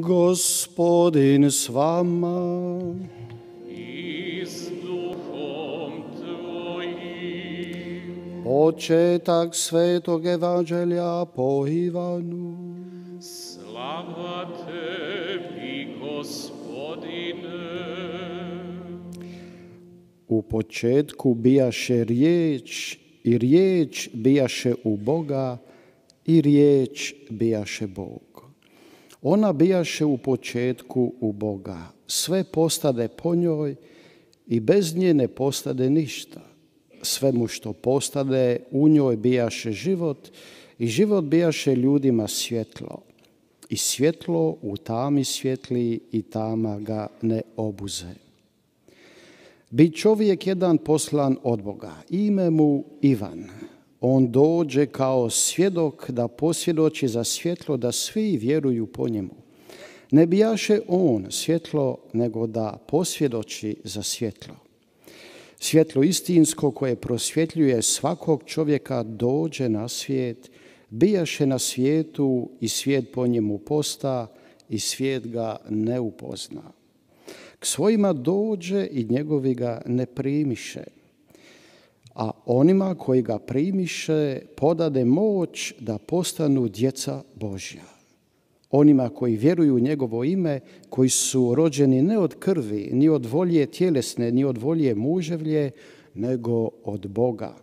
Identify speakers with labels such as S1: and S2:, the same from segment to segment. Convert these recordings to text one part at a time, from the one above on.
S1: Gospodin s vama. I s duhom tvojim. Početak svetog evanđelja po Ivanu. Slava tebi, Gospodine. U početku bijaše riječ i riječ bijaše u Boga i riječ bijaše Bog. Ona bijaše u početku u Boga. Sve postade po njoj i bez nje ne postade ništa. Svemu što postade u njoj bijaše život i život bijaše ljudima svjetlo. I svjetlo u tami svjetli i tama ga ne obuze. Bi čovjek jedan poslan od Boga, ime mu Ivan on dođe kao svjedok da posvjedoči za svjetlo da svi vjeruju po njemu. Ne bijaše on svjetlo, nego da posvjedoči za svjetlo. Svjetlo istinsko koje prosvjetljuje svakog čovjeka dođe na svijet, bijaše na svijetu i svijet po njemu posta i svijet ga ne upozna. K svojima dođe i njegovi ga ne primiše a onima koji ga primiše podade moć da postanu djeca Božja. Onima koji vjeruju u njegovo ime, koji su rođeni ne od krvi, ni od volje tjelesne, ni od volje muževlje, nego od Boga.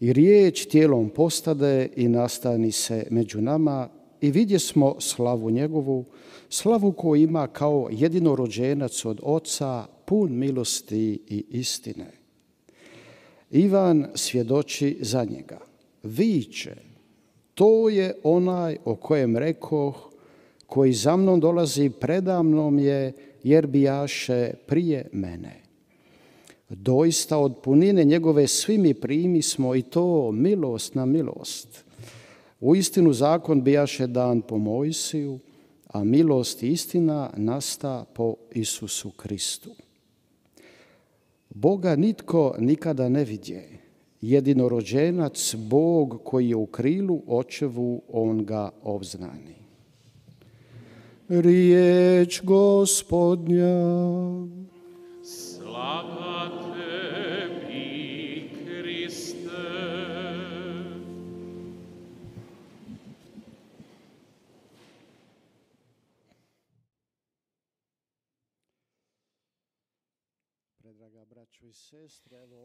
S1: I riječ tijelom postade i nastani se među nama i vidje smo slavu njegovu, slavu koju ima kao rođenac od oca, pun milosti i istine. Ivan svjedoči za njega. Viće, to je onaj o kojem rekoh, koji za mnom dolazi predamnom je, jer bijaše prije mene. Doista od punine njegove svi mi primi smo i to milost na milost. U istinu zakon bijaše dan po Mojsiju, a milost i istina nasta po Isusu Kristu. Boga nitko nikada ne vidje. Jedinorođenac Bog koji je u krilu očevu, on ga obznani. Riječ gospodnja. Slava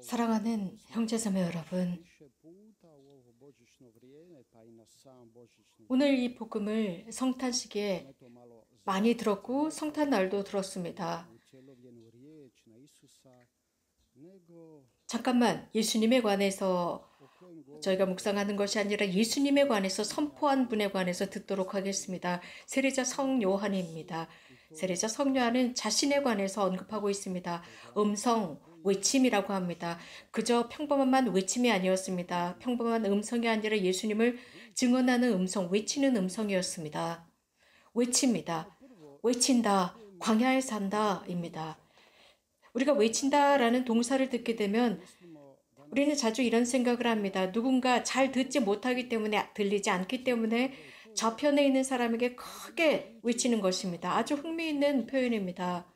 S1: 사랑하는 형제 자매 여러분,
S2: 오늘 이 복음을 성탄 시기에 많이 들었고 성탄 날도 들었습니다. 잠깐만 예수님에 관해서 저희가 묵상하는 것이 아니라 예수님에 관해서 선포한 분에 관해서 듣도록 하겠습니다. 세례자 성 요한입니다. 세례자 성 요한은 자신에 관해서 언급하고 있습니다. 음성 외침이라고 합니다. 그저 평범한 외침이 아니었습니다. 평범한 음성이 아니라 예수님을 증언하는 음성, 외치는 음성이었습니다. 외칩니다. 외친다. 광야에 산다입니다. 우리가 외친다라는 동사를 듣게 되면 우리는 자주 이런 생각을 합니다. 누군가 잘 듣지 못하기 때문에 들리지 않기 때문에 저편에 있는 사람에게 크게 외치는 것입니다. 아주 흥미있는 표현입니다.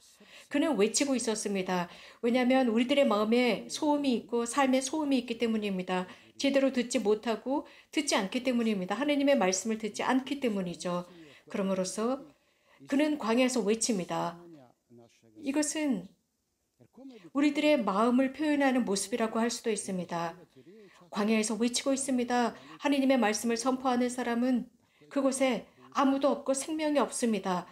S2: 그는 외치고 있었습니다. 왜냐하면 우리들의 마음에 소음이 있고 삶에 소음이 있기 때문입니다. 제대로 듣지 못하고 듣지 않기 때문입니다. 하느님의 말씀을 듣지 않기 때문이죠. 그러므로서 그는 광야에서 외칩니다. 이것은 우리들의 마음을 표현하는 모습이라고 할 수도 있습니다. 광야에서 외치고 있습니다. 하느님의 말씀을 선포하는 사람은 그곳에 아무도 없고 생명이 없습니다.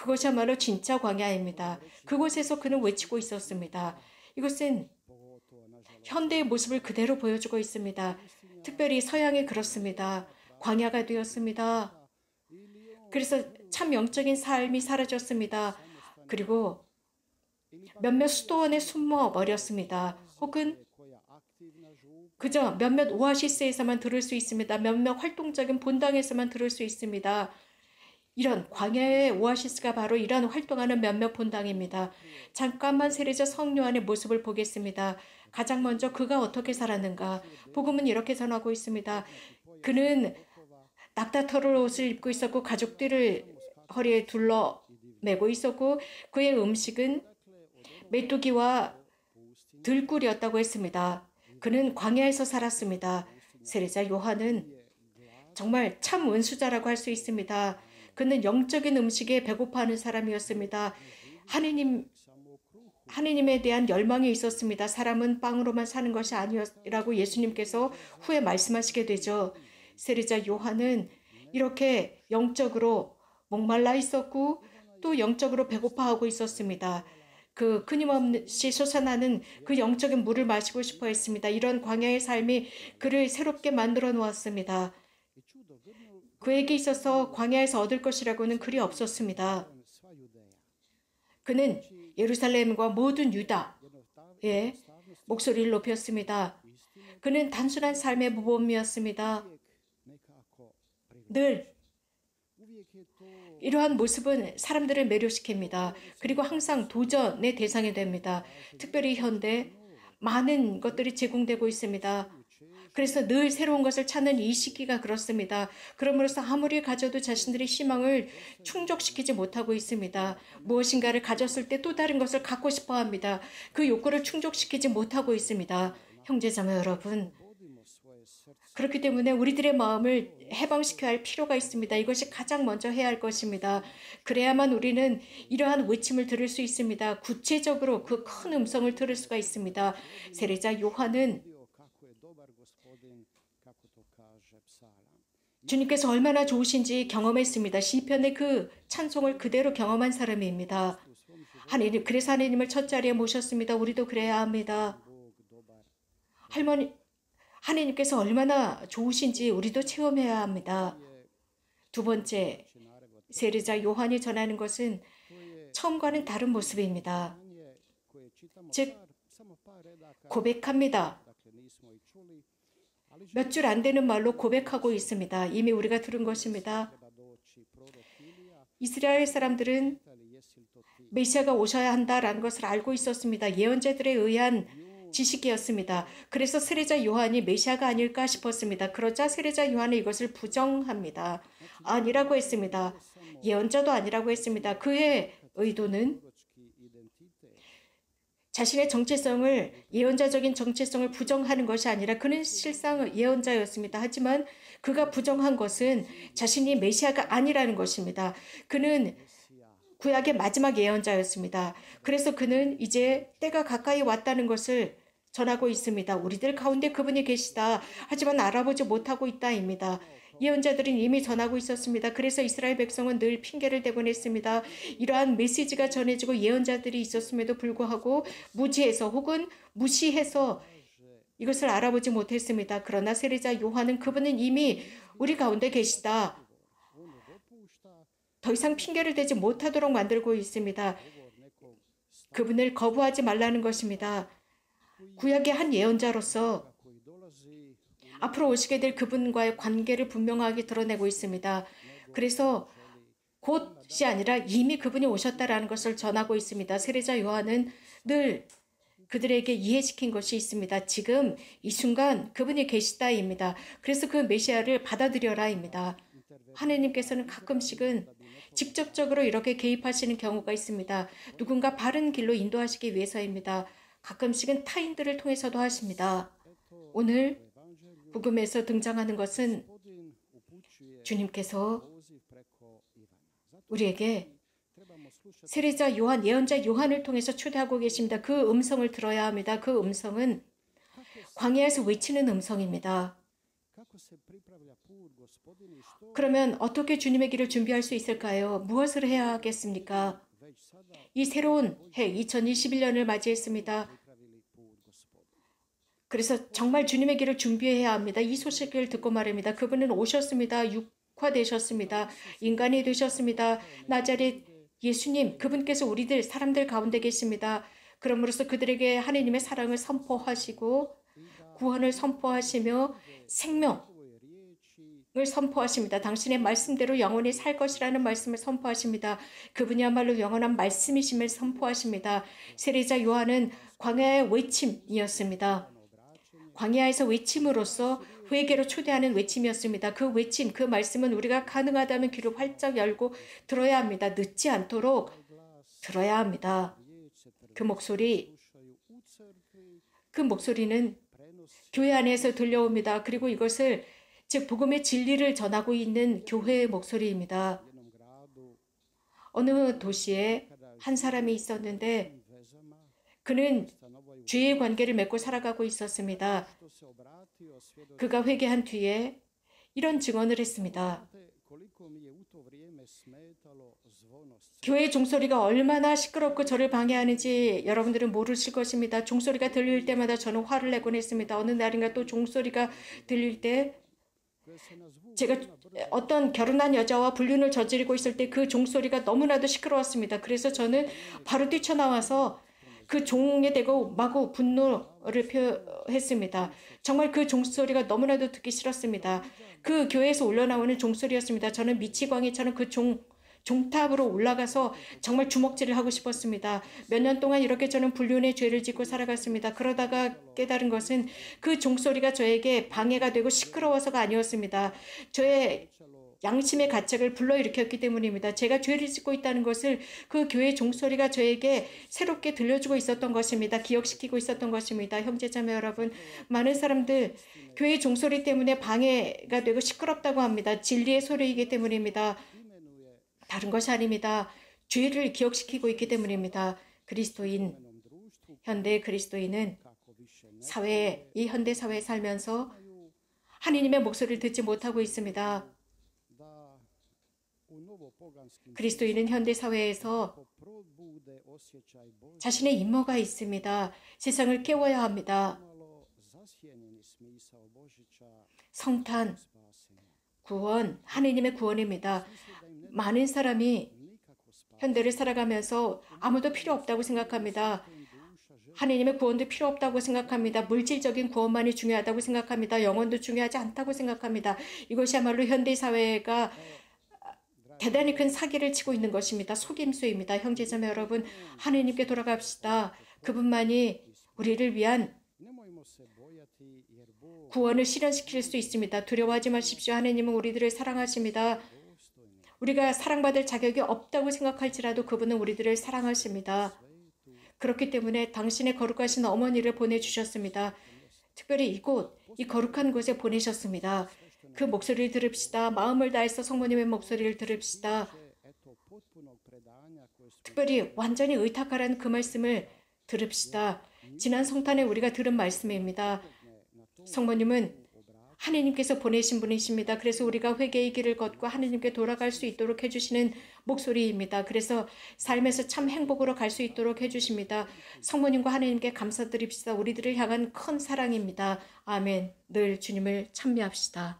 S2: 그것이야말로 진짜 광야입니다. 그곳에서 그는 외치고 있었습니다. 이것은 현대의 모습을 그대로 보여주고 있습니다. 특별히 서양이 그렇습니다. 광야가 되었습니다. 그래서 참 영적인 삶이 사라졌습니다. 그리고 몇몇 수도원에 숨어 버렸습니다. 혹은 그저 몇몇 오아시스에서만 들을 수 있습니다. 몇몇 활동적인 본당에서만 들을 수 있습니다. 이런 광야의 오아시스가 바로 이런 활동하는 몇몇 본당입니다. 잠깐만 세례자 성요한의 모습을 보겠습니다. 가장 먼저 그가 어떻게 살았는가. 복음은 이렇게 전하고 있습니다. 그는 낙타털 옷을 입고 있었고 가족들을 허리에 둘러 매고 있었고 그의 음식은 메뚜기와 들꿀이었다고 했습니다. 그는 광야에서 살았습니다. 세례자 요한은 정말 참 은수자라고 할 수 있습니다. 그는 영적인 음식에 배고파하는 사람이었습니다. 하느님 하느님에 대한 열망이 있었습니다. 사람은 빵으로만 사는 것이 아니었라고 예수님께서 후에 말씀하시게 되죠. 세리자 요한은 이렇게 영적으로 목말라 있었고 또 영적으로 배고파하고 있었습니다. 그 끊임없이 솟아나는 그 영적인 물을 마시고 싶어 했습니다. 이런 광야의 삶이 그를 새롭게 만들어 놓았습니다. 그에게 있어서 광야에서 얻을 것이라고는 그리 없었습니다. 그는 예루살렘과 모든 유다의 목소리를 높였습니다. 그는 단순한 삶의 모범이었습니다. 늘 이러한 모습은 사람들을 매료시킵니다. 그리고 항상 도전의 대상이 됩니다. 특별히 현대 많은 것들이 제공되고 있습니다. 그래서 늘 새로운 것을 찾는 이 시기가 그렇습니다. 그러므로서 아무리 가져도 자신들의 희망을 충족시키지 못하고 있습니다. 무엇인가를 가졌을 때 또 다른 것을 갖고 싶어 합니다. 그 욕구를 충족시키지 못하고 있습니다. 형제자매 여러분, 그렇기 때문에 우리들의 마음을 해방시켜야 할 필요가 있습니다. 이것이 가장 먼저 해야 할 것입니다. 그래야만 우리는 이러한 외침을 들을 수 있습니다. 구체적으로 그 큰 음성을 들을 수가 있습니다. 세례자 요한은 주님께서 얼마나 좋으신지 경험했습니다. 시편의 그 찬송을 그대로 경험한 사람입니다. 하나님 그래서 하나님을 첫 자리에 모셨습니다. 우리도 그래야 합니다. 할머니 하나님께서 얼마나 좋으신지 우리도 체험해야 합니다. 두 번째 세례자 요한이 전하는 것은 처음과는 다른 모습입니다. 즉 고백합니다. 몇줄안 되는 말로 고백하고 있습니다. 이미 우리가 들은 것입니다. 이스라엘 사람들은 메시아가 오셔야 한다라는 것을 알고 있었습니다. 예언자들에 의한 지식이었습니다. 그래서 세례자 요한이 메시아가 아닐까 싶었습니다. 그러자 세례자 요한은 이것을 부정합니다. 아니라고 했습니다. 예언자도 아니라고 했습니다. 그의 의도는 자신의 정체성을 예언자적인 정체성을 부정하는 것이 아니라 그는 실상 예언자였습니다. 하지만 그가 부정한 것은 자신이 메시아가 아니라는 것입니다. 그는 구약의 마지막 예언자였습니다. 그래서 그는 이제 때가 가까이 왔다는 것을 전하고 있습니다. 우리들 가운데 그분이 계시다. 하지만 알아보지 못하고 있다입니다. 예언자들은 이미 전하고 있었습니다. 그래서 이스라엘 백성은 늘 핑계를 대곤했습니다. 이러한 메시지가 전해지고 예언자들이 있었음에도 불구하고 무지해서 혹은 무시해서 이것을 알아보지 못했습니다. 그러나 세례자 요한은 그분은 이미 우리 가운데 계시다. 더 이상 핑계를 대지 못하도록 만들고 있습니다. 그분을 거부하지 말라는 것입니다. 구약의 한 예언자로서 앞으로 오시게 될 그분과의 관계를 분명하게 드러내고 있습니다. 그래서 곧이 아니라 이미 그분이 오셨다라는 것을 전하고 있습니다. 세례자 요한은 늘 그들에게 이해시킨 것이 있습니다. 지금 이 순간 그분이 계시다입니다. 그래서 그 메시아를 받아들여라입니다. 하느님께서는 가끔씩은 직접적으로 이렇게 개입하시는 경우가 있습니다. 누군가 바른 길로 인도하시기 위해서입니다. 가끔씩은 타인들을 통해서도 하십니다. 오늘 복음에서 등장하는 것은 주님께서 우리에게 세례자 요한, 예언자 요한을 통해서 초대하고 계십니다. 그 음성을 들어야 합니다. 그 음성은 광야에서 외치는 음성입니다. 그러면 어떻게 주님의 길을 준비할 수 있을까요? 무엇을 해야 하겠습니까? 이 새로운 해 2021년을 맞이했습니다. 그래서 정말 주님의 길을 준비해야 합니다. 이 소식을 듣고 말입니다. 그분은 오셨습니다. 육화되셨습니다. 인간이 되셨습니다. 나자리 예수님, 그분께서 우리들 사람들 가운데 계십니다. 그러므로써 그들에게 하느님의 사랑을 선포하시고 구원을 선포하시며 생명을 선포하십니다. 당신의 말씀대로 영원히 살 것이라는 말씀을 선포하십니다. 그분이야말로 영원한 말씀이심을 선포하십니다. 세례자 요한은 광야의 외침이었습니다. 광야에서 외침으로써 회개로 초대하는 외침이었습니다. 그 외침, 그 말씀은 우리가 가능하다면 귀를 활짝 열고 들어야 합니다. 늦지 않도록 들어야 합니다. 그 목소리, 그 목소리는 교회 안에서 들려옵니다. 그리고 이것을 즉 복음의 진리를 전하고 있는 교회의 목소리입니다. 어느 도시에 한 사람이 있었는데 그는 주의 관계를 맺고 살아가고 있었습니다. 그가 회개한 뒤에 이런 증언을 했습니다. 교회 종소리가 얼마나 시끄럽고 저를 방해하는지 여러분들은 모르실 것입니다. 종소리가 들릴 때마다 저는 화를 내곤 했습니다. 어느 날인가 또 종소리가 들릴 때 제가 어떤 결혼한 여자와 불륜을 저지르고 있을 때 그 종소리가 너무나도 시끄러웠습니다. 그래서 저는 바로 뛰쳐나와서 그 종에 대고 마구 분노를 표했습니다. 정말 그 종소리가 너무나도 듣기 싫었습니다. 그 교회에서 올려나오는 종소리였습니다. 저는 미치광이처럼 그 종, 종탑으로 올라가서 정말 주먹질을 하고 싶었습니다. 몇 년 동안 이렇게 저는 불륜의 죄를 짓고 살아갔습니다. 그러다가 깨달은 것은 그 종소리가 저에게 방해가 되고 시끄러워서가 아니었습니다. 저의 양심의 가책을 불러일으켰기 때문입니다. 제가 죄를 짓고 있다는 것을 그 교회의 종소리가 저에게 새롭게 들려주고 있었던 것입니다. 기억시키고 있었던 것입니다. 형제자매 여러분, 많은 사람들 교회의 종소리 때문에 방해가 되고 시끄럽다고 합니다. 진리의 소리이기 때문입니다. 다른 것이 아닙니다. 죄를 기억시키고 있기 때문입니다. 그리스도인, 현대 그리스도인은 사회이 현대 사회에 살면서 하느님의 목소리를 듣지 못하고 있습니다. 그리스도인은 현대 사회에서 자신의 임무가 있습니다. 세상을 깨워야 합니다. 성탄, 구원, 하느님의 구원입니다. 많은 사람이 현대를 살아가면서 아무도 필요 없다고 생각합니다. 하느님의 구원도 필요 없다고 생각합니다. 물질적인 구원만이 중요하다고 생각합니다. 영혼도 중요하지 않다고 생각합니다. 이것이야말로 현대 사회가 대단히 큰 사기를 치고 있는 것입니다. 속임수입니다. 형제자매 여러분, 하느님께 돌아갑시다. 그분만이 우리를 위한 구원을 실현시킬 수 있습니다. 두려워하지 마십시오. 하느님은 우리들을 사랑하십니다. 우리가 사랑받을 자격이 없다고 생각할지라도 그분은 우리들을 사랑하십니다. 그렇기 때문에 당신의 거룩하신 어머니를 보내주셨습니다. 특별히 이곳, 이 거룩한 곳에 보내셨습니다. 그 목소리를 들읍시다. 마음을 다해서 성모님의 목소리를 들읍시다. 특별히 완전히 의탁하라는 그 말씀을 들읍시다. 지난 성탄에 우리가 들은 말씀입니다. 성모님은 하느님께서 보내신 분이십니다. 그래서 우리가 회개의 길을 걷고 하느님께 돌아갈 수 있도록 해주시는 목소리입니다. 그래서 삶에서 참 행복으로 갈 수 있도록 해주십니다. 성모님과 하느님께 감사드립시다. 우리들을 향한 큰 사랑입니다. 아멘. 늘 주님을 찬미합시다.